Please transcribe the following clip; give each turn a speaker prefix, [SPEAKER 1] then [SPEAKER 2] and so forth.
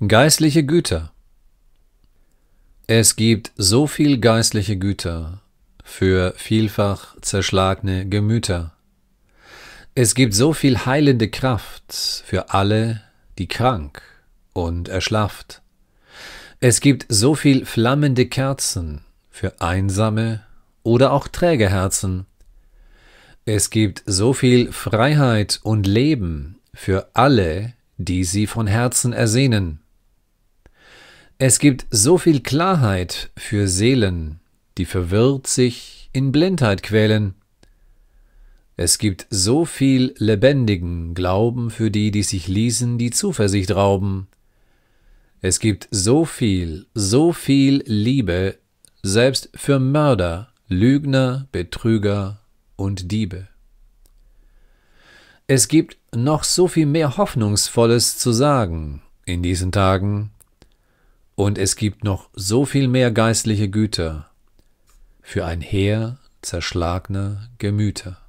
[SPEAKER 1] Geistliche Güter. Es gibt so viel geistliche Güter für vielfach zerschlagene Gemüter. Es gibt so viel heilende Kraft für alle, die krank und erschlafft. Es gibt so viel flammende Kerzen für einsame oder auch träge Herzen. Es gibt so viel Freiheit und Leben für alle, die sie von Herzen ersehnen. Es gibt so viel Klarheit für Seelen, die verwirrt sich in Blindheit quälen. Es gibt so viel lebendigen Glauben für die, die sich ließen, die Zuversicht rauben. Es gibt so viel, so viel Liebe, selbst für Mörder, Lügner, Betrüger und Diebe. Es gibt noch so viel mehr Hoffnungsvolles zu sagen in diesen Tagen, und es gibt noch so viel mehr geistliche Güter für ein Heer zerschlagener Gemüter.